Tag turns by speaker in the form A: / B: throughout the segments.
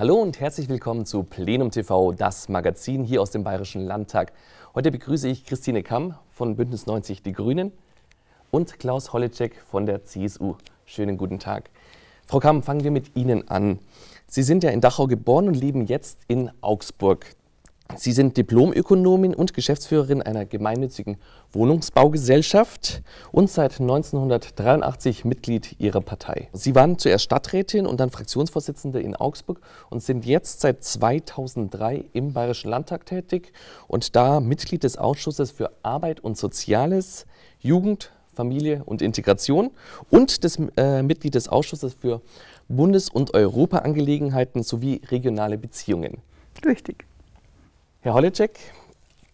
A: Hallo und herzlich willkommen zu Plenum TV, das Magazin hier aus dem Bayerischen Landtag. Heute begrüße ich Christine Kamm von Bündnis 90 Die Grünen und Klaus Holleczek von der CSU. Schönen guten Tag. Frau Kamm, fangen wir mit Ihnen an. Sie sind ja in Dachau geboren und leben jetzt in Augsburg. Sie sind Diplomökonomin und Geschäftsführerin einer gemeinnützigen Wohnungsbaugesellschaft und seit 1983 Mitglied ihrer Partei. Sie waren zuerst Stadträtin und dann Fraktionsvorsitzende in Augsburg und sind jetzt seit 2003 im Bayerischen Landtag tätig und da Mitglied des Ausschusses für Arbeit und Soziales, Jugend, Familie und Integration und des, äh, Mitglied des Ausschusses für Bundes- und Europaangelegenheiten sowie regionale Beziehungen. Richtig. Herr Holicek,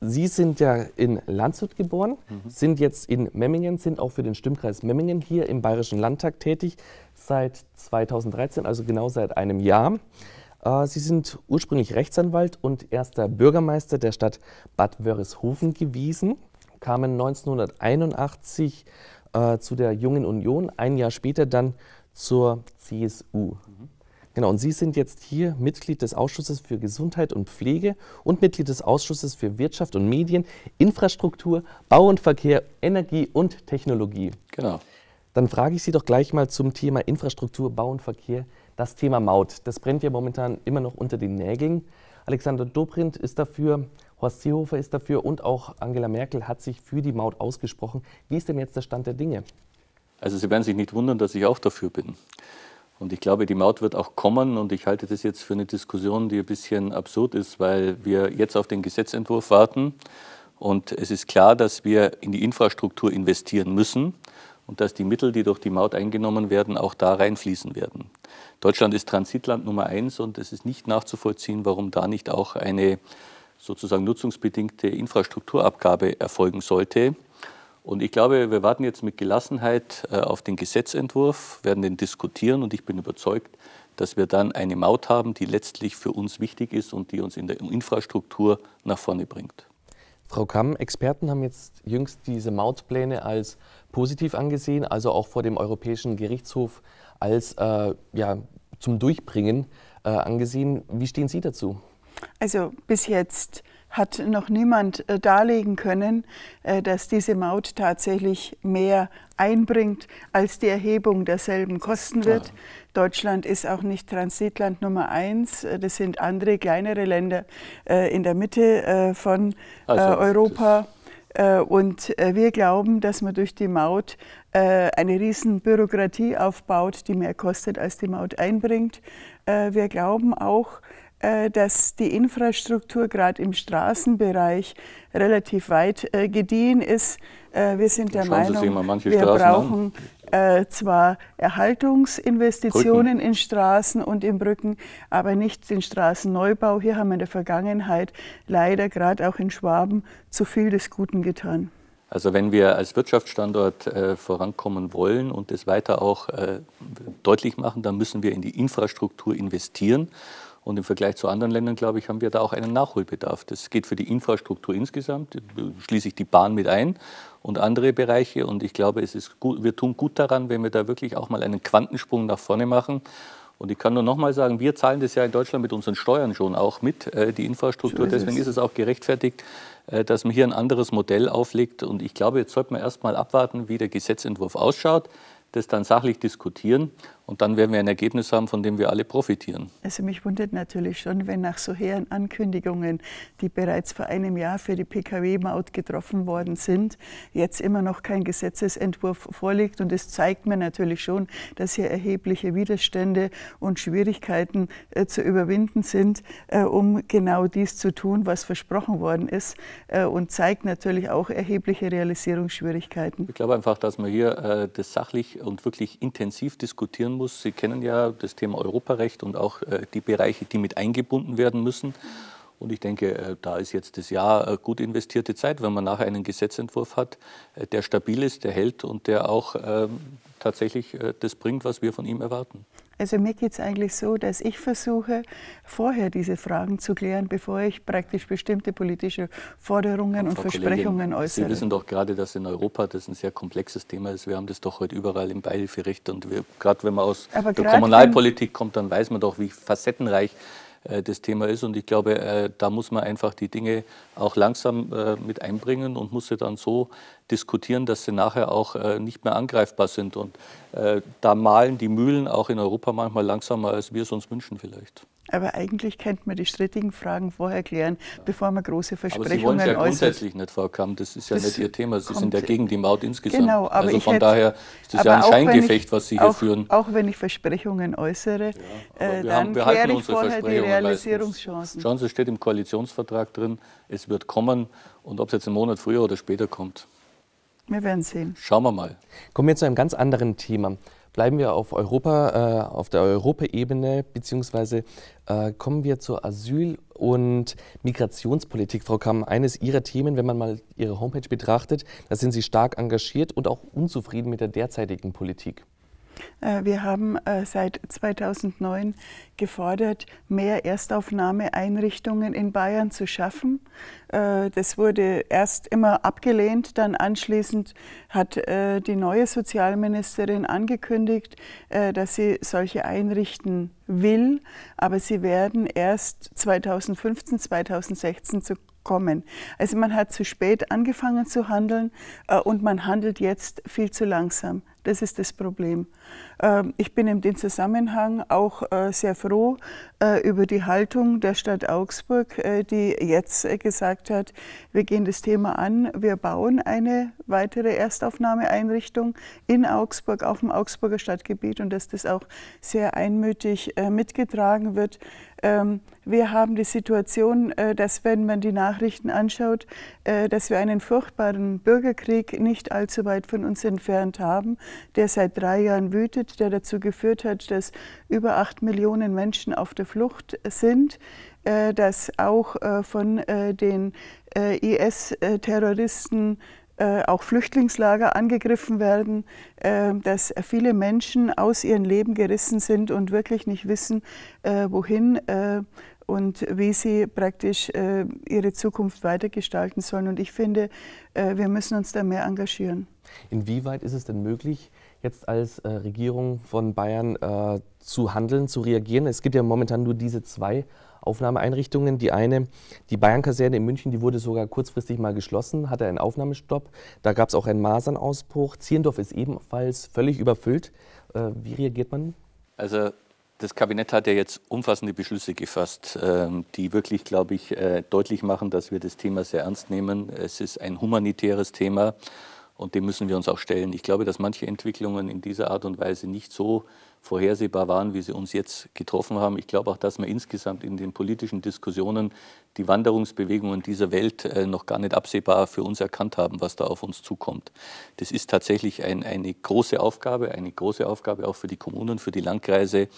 A: Sie sind ja in Landshut geboren, mhm. sind jetzt in Memmingen, sind auch für den Stimmkreis Memmingen hier im Bayerischen Landtag tätig seit 2013, also genau seit einem Jahr. Äh, Sie sind ursprünglich Rechtsanwalt und erster Bürgermeister der Stadt Bad Wörishofen gewesen, kamen 1981 äh, zu der Jungen Union, ein Jahr später dann zur CSU. Mhm. Genau, und Sie sind jetzt hier Mitglied des Ausschusses für Gesundheit und Pflege und Mitglied des Ausschusses für Wirtschaft und Medien, Infrastruktur, Bau und Verkehr, Energie und Technologie. Genau. Dann frage ich Sie doch gleich mal zum Thema Infrastruktur, Bau und Verkehr, das Thema Maut. Das brennt ja momentan immer noch unter den Nägeln. Alexander Dobrindt ist dafür, Horst Seehofer ist dafür und auch Angela Merkel hat sich für die Maut ausgesprochen. Wie ist denn jetzt der Stand der Dinge? Also
B: Sie werden sich nicht wundern, dass ich auch dafür bin. Und ich glaube, die Maut wird auch kommen. Und ich halte das jetzt für eine Diskussion, die ein bisschen absurd ist, weil wir jetzt auf den Gesetzentwurf warten. Und es ist klar, dass wir in die Infrastruktur investieren müssen und dass die Mittel, die durch die Maut eingenommen werden, auch da reinfließen werden. Deutschland ist Transitland Nummer eins und es ist nicht nachzuvollziehen, warum da nicht auch eine sozusagen nutzungsbedingte Infrastrukturabgabe erfolgen sollte. Und ich glaube, wir warten jetzt mit Gelassenheit äh, auf den Gesetzentwurf, werden den diskutieren und ich bin überzeugt, dass wir dann eine Maut haben, die letztlich für uns wichtig ist und die uns in der Infrastruktur nach vorne bringt.
A: Frau Kamm, Experten haben jetzt jüngst diese Mautpläne als positiv angesehen, also auch vor dem Europäischen Gerichtshof als äh, ja, zum Durchbringen äh, angesehen. Wie stehen Sie dazu?
C: Also bis jetzt hat noch niemand äh, darlegen können, äh, dass diese Maut tatsächlich mehr einbringt, als die Erhebung derselben kosten wird. Deutschland ist auch nicht Transitland Nummer eins. Äh, das sind andere kleinere Länder in der Mitte von also, Europa. Und wir glauben, dass man durch die Maut eine riesen Bürokratie aufbaut, die mehr kostet, als die Maut einbringt. Wir glauben auch, äh, dass die Infrastruktur gerade im Straßenbereich relativ weit äh, gediehen ist. Äh, wir sind der Meinung, wir brauchen zwar Erhaltungsinvestitionen Brücken. in Straßen und in Brücken, aber nicht den Straßenneubau. Hier haben wir in der Vergangenheit leider gerade auch in Schwaben zu viel des Guten getan.
B: Also wenn wir als Wirtschaftsstandort äh, vorankommen wollen und das weiter auch äh, deutlich machen, dann müssen wir in die Infrastruktur investieren. Und im Vergleich zu anderen Ländern, glaube ich, haben wir da auch einen Nachholbedarf. Das geht für die Infrastruktur insgesamt, schließe ich die Bahn mit ein und andere Bereiche. Und ich glaube, es ist gut, wir tun gut daran, wenn wir da wirklich auch mal einen Quantensprung nach vorne machen. Und ich kann nur noch mal sagen, wir zahlen das ja in Deutschland mit unseren Steuern schon auch mit, äh, die Infrastruktur. Deswegen ist es auch gerechtfertigt, äh, dass man hier ein anderes Modell auflegt. Und ich glaube, jetzt sollte man erst mal abwarten, wie der Gesetzentwurf ausschaut, das dann sachlich diskutieren und dann werden wir ein Ergebnis haben, von dem wir alle profitieren.
C: Also mich wundert natürlich schon, wenn nach so hehren Ankündigungen, die bereits vor einem Jahr für die Pkw-Maut getroffen worden sind, jetzt immer noch kein Gesetzesentwurf vorliegt. Und es zeigt mir natürlich schon, dass hier erhebliche Widerstände und Schwierigkeiten äh, zu überwinden sind, äh, um genau dies zu tun, was versprochen worden ist. Äh, und zeigt natürlich auch erhebliche Realisierungsschwierigkeiten.
B: Ich glaube einfach, dass wir hier äh, das sachlich und wirklich intensiv diskutieren muss. Sie kennen ja das Thema Europarecht und auch äh, die Bereiche, die mit eingebunden werden müssen. Und ich denke, äh, da ist jetzt das Jahr äh, gut investierte Zeit, wenn man nachher einen Gesetzentwurf hat, äh, der stabil ist, der hält und der auch ähm, tatsächlich das bringt, was wir von ihm erwarten.
C: Also mir geht es eigentlich so, dass ich versuche, vorher diese Fragen zu klären, bevor ich praktisch bestimmte politische Forderungen und, und Versprechungen Kollegin, äußere. Sie wissen
B: doch gerade, dass in Europa das ein sehr komplexes Thema ist. Wir haben das doch heute überall im Beihilferecht. Und gerade wenn man aus Aber der Kommunalpolitik kommt, dann weiß man doch, wie facettenreich äh, das Thema ist. Und ich glaube, äh, da muss man einfach die Dinge auch langsam äh, mit einbringen und muss sie dann so diskutieren, dass sie nachher auch nicht mehr angreifbar sind. Und da malen die Mühlen auch in Europa manchmal langsamer, als wir es uns wünschen vielleicht.
C: Aber eigentlich könnte man die strittigen Fragen vorher klären, bevor man große Versprechungen äußert. Aber Sie wollen ja grundsätzlich
B: nicht, Frau Kamm, das ist ja das nicht Ihr Thema. Sie sind ja gegen die Maut insgesamt. Genau, aber also von hätte, daher ist das ja ein Scheingefecht, ich, was Sie hier auch, führen. Auch wenn ich Versprechungen äußere, ja, äh, dann haben, kläre ich vorher die Realisierungschancen. Schauen Sie, es steht im Koalitionsvertrag drin, es wird kommen und ob es jetzt einen Monat früher oder später kommt. Wir werden sehen. Schauen wir mal.
A: Kommen wir zu einem ganz anderen Thema. Bleiben wir auf Europa, äh, auf der Europaebene, beziehungsweise äh, kommen wir zur Asyl- und Migrationspolitik. Frau Kamm, eines Ihrer Themen, wenn man mal Ihre Homepage betrachtet, da sind Sie stark engagiert und auch unzufrieden mit der derzeitigen Politik.
C: Äh, wir haben äh, seit 2009 gefordert, mehr Erstaufnahmeeinrichtungen in Bayern zu schaffen. Äh, das wurde erst immer abgelehnt, dann anschließend hat die neue Sozialministerin angekündigt, dass sie solche einrichten will, aber sie werden erst 2015, 2016 zu kommen. Also man hat zu spät angefangen zu handeln und man handelt jetzt viel zu langsam. Das ist das Problem. Ähm, ich bin in dem Zusammenhang auch äh, sehr froh äh, über die Haltung der Stadt Augsburg, äh, die jetzt gesagt hat, wir gehen das Thema an, wir bauen eine weitere Erstaufnahmeeinrichtung in Augsburg auf dem Augsburger Stadtgebiet und dass das auch sehr einmütig mitgetragen wird. Ähm, wir haben die Situation, äh, dass wenn man die Nachrichten anschaut, äh, dass wir einen furchtbaren Bürgerkrieg nicht allzu weit von uns entfernt haben, der seit drei Jahren wütet, der dazu geführt hat, dass über acht Millionen Menschen auf der Flucht sind, äh, dass auch von den IS-Terroristen äh, auch Flüchtlingslager angegriffen werden, äh, dass viele Menschen aus ihrem Leben gerissen sind und wirklich nicht wissen, äh, wohin äh, und wie sie praktisch äh, ihre Zukunft weitergestalten sollen. Und ich finde, wir müssen uns da mehr engagieren.
A: Inwieweit ist es denn möglich, jetzt als Regierung von Bayern zu handeln, zu reagieren? Es gibt ja momentan nur diese zwei Aufnahmeeinrichtungen. Die eine, die Bayernkaserne in München, die wurde sogar kurzfristig mal geschlossen, hatte einen Aufnahmestopp. Da gab es auch einen Masernausbruch. Zierendorf ist ebenfalls völlig überfüllt. Äh, wie reagiert man?
B: Also das Kabinett hat ja jetzt umfassende Beschlüsse gefasst, ähm, die wirklich, glaube ich, äh, deutlich machen, dass wir das Thema sehr ernst nehmen. Es ist ein humanitäres Thema und dem müssen wir uns auch stellen. Ich glaube, dass manche Entwicklungen in dieser Art und Weise nicht so vorhersehbar waren, wie sie uns jetzt getroffen haben. Ich glaube auch, dass man insgesamt in den politischen Diskussionen die Wanderungsbewegungen dieser Welt äh, noch gar nicht absehbar für uns erkannt haben, was da auf uns zukommt. Das ist tatsächlich ein, eine große Aufgabe, eine große Aufgabe auch für die Kommunen, für die Landkreise.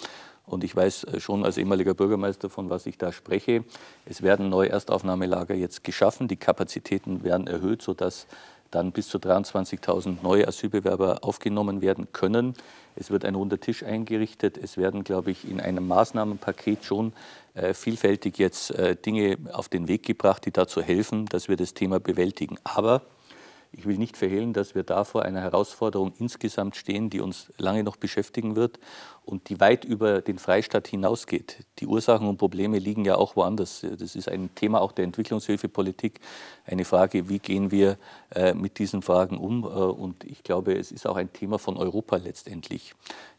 B: Und ich weiß äh, schon als ehemaliger Bürgermeister, von was ich da spreche. Es werden neue Erstaufnahmelager jetzt geschaffen. Die Kapazitäten werden erhöht, sodass dann bis zu 23.000 neue Asylbewerber aufgenommen werden können. Es wird ein runder Tisch eingerichtet. Es werden, glaube ich, in einem Maßnahmenpaket schon äh, vielfältig jetzt äh, Dinge auf den Weg gebracht, die dazu helfen, dass wir das Thema bewältigen. Aber ich will nicht verhehlen, dass wir da vor einer Herausforderung insgesamt stehen, die uns lange noch beschäftigen wird und die weit über den Freistaat hinausgeht. Die Ursachen und Probleme liegen ja auch woanders. Das ist ein Thema auch der Entwicklungshilfepolitik, eine Frage, wie gehen wir äh, mit diesen Fragen um. Äh, und ich glaube, es ist auch ein Thema von Europa letztendlich,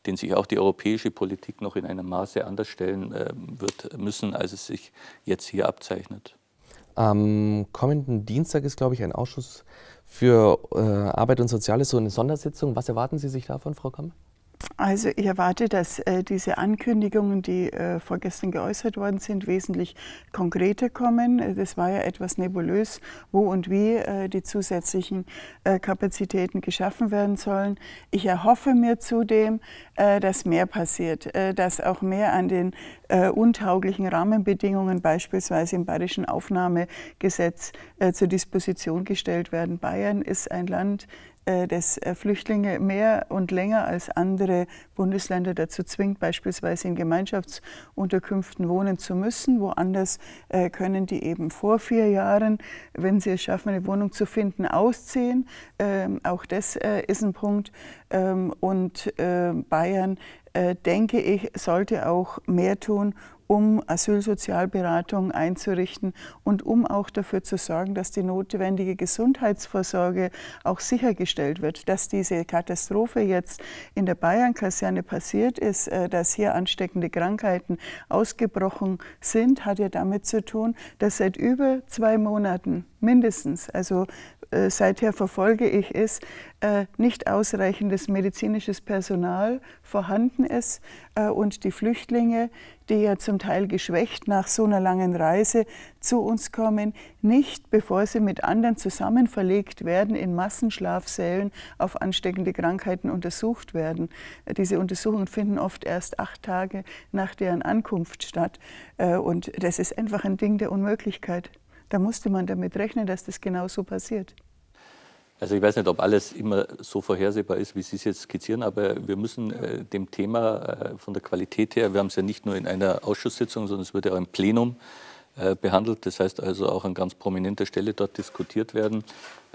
B: den sich auch die europäische Politik noch in einem Maße anders stellen äh, wird müssen, als es sich jetzt hier abzeichnet.
A: Am kommenden Dienstag ist, glaube ich, ein Ausschuss für äh, Arbeit und Soziales so eine Sondersitzung. Was erwarten Sie sich davon, Frau Kammer?
C: Also ich erwarte, dass äh, diese Ankündigungen, die äh, vorgestern geäußert worden sind, wesentlich konkreter kommen. Äh, das war ja etwas nebulös, wo und wie äh, die zusätzlichen äh, Kapazitäten geschaffen werden sollen. Ich erhoffe mir zudem, äh, dass mehr passiert, dass auch mehr an den untauglichen Rahmenbedingungen, beispielsweise im bayerischen Aufnahmegesetz, zur Disposition gestellt werden. Bayern ist ein Land, äh, dass äh, Flüchtlinge mehr und länger als andere Bundesländer dazu zwingt, beispielsweise in Gemeinschaftsunterkünften wohnen zu müssen. Woanders äh, können die eben vor vier Jahren, wenn sie es schaffen, eine Wohnung zu finden, ausziehen. Ähm, auch das ist ein Punkt. Ähm, und Bayern, denke ich, sollte auch mehr tun, um Asylsozialberatung einzurichten und um auch dafür zu sorgen, dass die notwendige Gesundheitsvorsorge auch sichergestellt wird, dass diese Katastrophe jetzt in der Bayernkaserne passiert ist, äh, dass hier ansteckende Krankheiten ausgebrochen sind, hat ja damit zu tun, dass seit über zwei Monaten mindestens, also äh, seither verfolge ich es, äh, nicht ausreichendes medizinisches Personal vorhanden ist äh, und die Flüchtlinge, die ja zum Teil geschwächt nach so einer langen Reise zu uns kommen, nicht bevor sie mit anderen zusammen verlegt werden, in Massenschlafsälen auf ansteckende Krankheiten untersucht werden. Diese Untersuchungen finden oft erst acht Tage nach deren Ankunft statt. Und das ist einfach ein Ding der Unmöglichkeit. Da musste man damit rechnen, dass das genau so passiert.
B: Also ich weiß nicht, ob alles immer so vorhersehbar ist, wie Sie es jetzt skizzieren, aber wir müssen äh, dem Thema äh, von der Qualität her, wir haben es ja nicht nur in einer Ausschusssitzung, sondern es wird ja auch im Plenum äh, behandelt. Das heißt also auch an ganz prominenter Stelle dort diskutiert werden.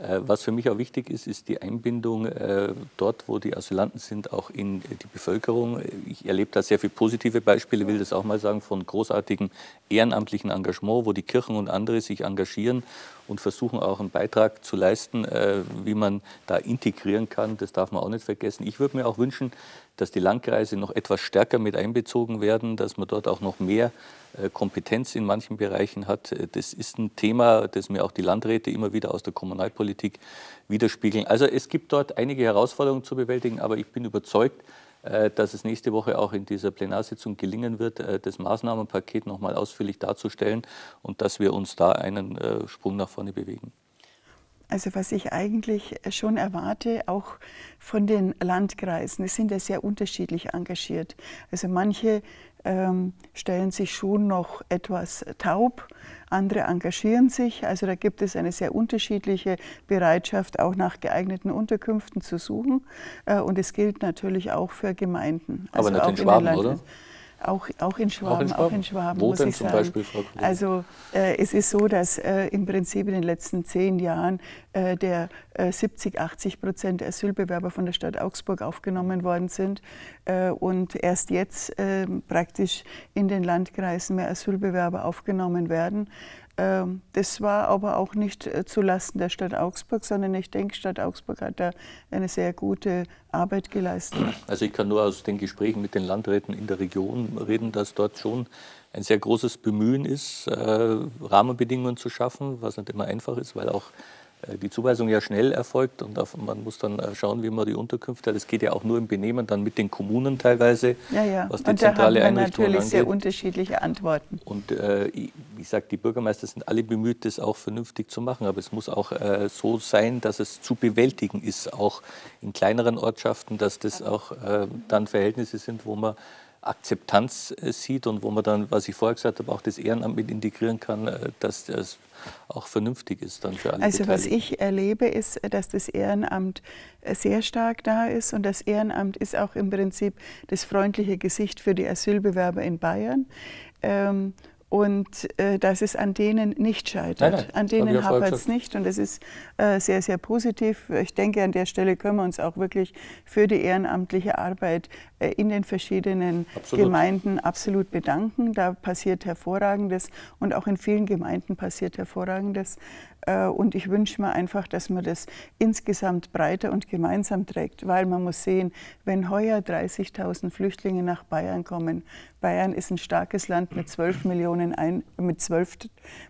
B: Äh, was für mich auch wichtig ist, ist die Einbindung äh, dort, wo die Asylanten sind, auch in die Bevölkerung. Ich erlebe da sehr viele positive Beispiele, will das auch mal sagen, von großartigem ehrenamtlichen Engagement, wo die Kirchen und andere sich engagieren und versuchen auch einen Beitrag zu leisten, äh, wie man da integrieren kann. Das darf man auch nicht vergessen. Ich würde mir auch wünschen, dass die Landkreise noch etwas stärker mit einbezogen werden, dass man dort auch noch mehr Kompetenz in manchen Bereichen hat. Das ist ein Thema, das mir auch die Landräte immer wieder aus der Kommunalpolitik Politik widerspiegeln. Also es gibt dort einige Herausforderungen zu bewältigen, aber ich bin überzeugt, äh, dass es nächste Woche auch in dieser Plenarsitzung gelingen wird, äh, das Maßnahmenpaket nochmal ausführlich darzustellen und dass wir uns da einen äh, Sprung nach vorne bewegen.
C: Also was ich eigentlich schon erwarte, auch von den Landkreisen, es sind ja sehr unterschiedlich engagiert. Also manche ähm, stellen sich schon noch etwas taub, andere engagieren sich. Also da gibt es eine sehr unterschiedliche Bereitschaft, auch nach geeigneten Unterkünften zu suchen. Äh, und es gilt natürlich auch für Gemeinden. Aber also nicht auch in Schwaben, oder? Auch, auch, in Schwaben, auch in Schwaben, auch in Schwaben muss ich zum sagen. Beispiel, Frau Also äh, es ist so, dass äh, im Prinzip in den letzten zehn Jahren äh, der 70, äh, 80 Prozent der Asylbewerber von der Stadt Augsburg aufgenommen worden sind äh, und erst jetzt äh, praktisch in den Landkreisen mehr Asylbewerber aufgenommen werden. Ähm, das war aber auch nicht äh, zulasten der Stadt Augsburg, sondern ich denke, Stadt Augsburg hat da eine sehr gute Arbeit geleistet.
B: Also ich kann nur aus den Gesprächen mit den Landräten in der Region reden, dass dort schon ein sehr großes Bemühen ist, äh, Rahmenbedingungen zu schaffen, was nicht immer einfach ist, weil auch äh, die Zuweisung ja schnell erfolgt und auf, man muss dann äh, schauen, wie man die Unterkünfte, das geht ja auch nur im Benehmen dann mit den Kommunen teilweise, ja, ja. was die und zentrale da haben wir natürlich angeht. sehr
C: unterschiedliche Antworten.
B: Und äh, ich, ich sage, die Bürgermeister sind alle bemüht, das auch vernünftig zu machen, aber es muss auch äh, so sein, dass es zu bewältigen ist, auch in kleineren Ortschaften, dass das auch äh, dann Verhältnisse sind, wo man Akzeptanz äh, sieht und wo man dann, was ich vorher gesagt habe, auch das Ehrenamt mit integrieren kann, äh, dass das auch vernünftig ist dann für alle. Also was
C: ich erlebe, ist, dass das Ehrenamt äh, sehr stark da ist und das Ehrenamt ist auch im Prinzip das freundliche Gesicht für die Asylbewerber in Bayern. Ähm, und äh, dass es an denen nicht scheitert. Nein, nein, an denen hapert es nicht und das ist äh, sehr, sehr positiv. Ich denke, an der Stelle können wir uns auch wirklich für die ehrenamtliche Arbeit äh, in den verschiedenen absolut. Gemeinden absolut bedanken. Da passiert Hervorragendes und auch in vielen Gemeinden passiert Hervorragendes. Äh, und ich wünsche mir einfach, dass man das insgesamt breiter und gemeinsam trägt, weil man muss sehen, wenn heuer 30.000 Flüchtlinge nach Bayern kommen, Bayern ist ein starkes Land mit 12 Millionen, Ein mit 12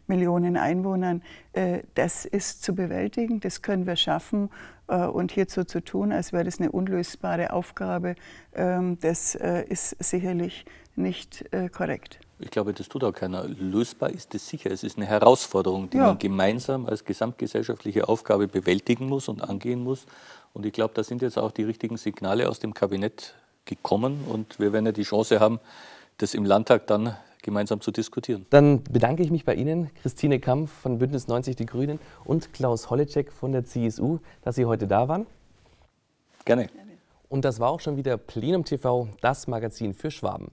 C: Millionen Einwohnern, äh, das ist zu bewältigen, das können wir schaffen. Äh, und hierzu zu tun, als wäre das eine unlösbare Aufgabe,
B: ähm, das ist sicherlich nicht korrekt. Ich glaube, das tut auch keiner. Lösbar ist es sicher. Es ist eine Herausforderung, die ja. man gemeinsam als gesamtgesellschaftliche Aufgabe bewältigen muss und angehen muss. Und ich glaube, da sind jetzt auch die richtigen Signale aus dem Kabinett gekommen. Und wir werden ja die Chance haben, das im Landtag dann gemeinsam zu
A: diskutieren. Dann bedanke ich mich bei Ihnen, Christine Kampf von Bündnis 90 Die Grünen und Klaus Holleczek von der CSU, dass Sie heute da waren. Gerne. Und das war auch schon wieder Plenum TV, das Magazin für Schwaben.